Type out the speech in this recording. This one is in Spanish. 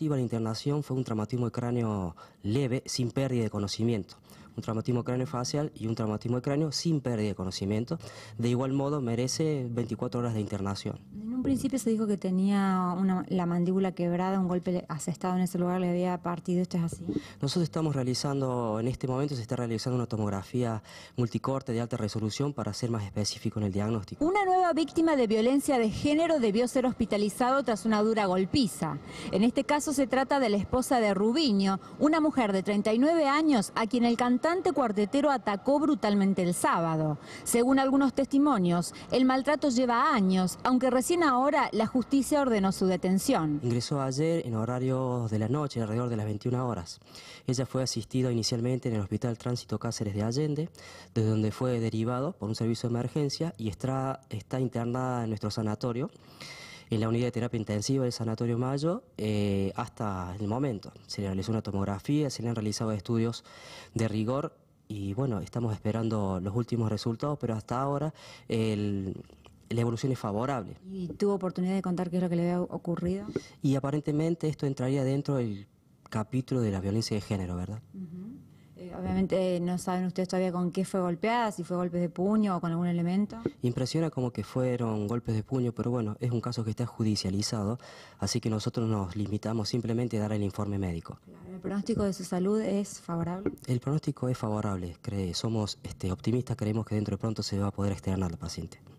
La internación fue un traumatismo de cráneo leve sin pérdida de conocimiento un traumatismo cráneo facial y un traumatismo de cráneo sin pérdida de conocimiento. De igual modo, merece 24 horas de internación. En un principio se dijo que tenía la mandíbula quebrada, un golpe asestado en ese lugar le había partido, ¿esto es así? Nosotros estamos realizando, en este momento se está realizando una tomografía multicorte de alta resolución para ser más específico en el diagnóstico. Una nueva víctima de violencia de género debió ser hospitalizado tras una dura golpiza. En este caso se trata de la esposa de Rubiño, una mujer de 39 años a quien el cantante el cantante cuartetero atacó brutalmente el sábado. Según algunos testimonios, el maltrato lleva años, aunque recién ahora la justicia ordenó su detención. Ingresó ayer en horarios de la noche, alrededor de las 21 horas. Ella fue asistida inicialmente en el Hospital Tránsito Cáceres de Allende, desde donde fue derivado por un servicio de emergencia y está internada en nuestro sanatorio en la unidad de terapia intensiva del Sanatorio Mayo eh, hasta el momento. Se le realizó una tomografía, se le han realizado estudios de rigor y bueno, estamos esperando los últimos resultados, pero hasta ahora la evolución es favorable. ¿Y tuvo oportunidad de contar qué es lo que le había ocurrido? Y aparentemente esto entraría dentro del capítulo de la violencia de género, ¿verdad? obviamente no saben ustedes todavía con qué fue golpeada, si fue golpes de puño o con algún elemento. Impresiona como que fueron golpes de puño, pero bueno, es un caso que está judicializado, así que nosotros nos limitamos simplemente a dar el informe médico. ¿El pronóstico de su salud es favorable? El pronóstico es favorable, cree, somos este, optimistas, creemos que dentro de pronto se va a poder externar al paciente.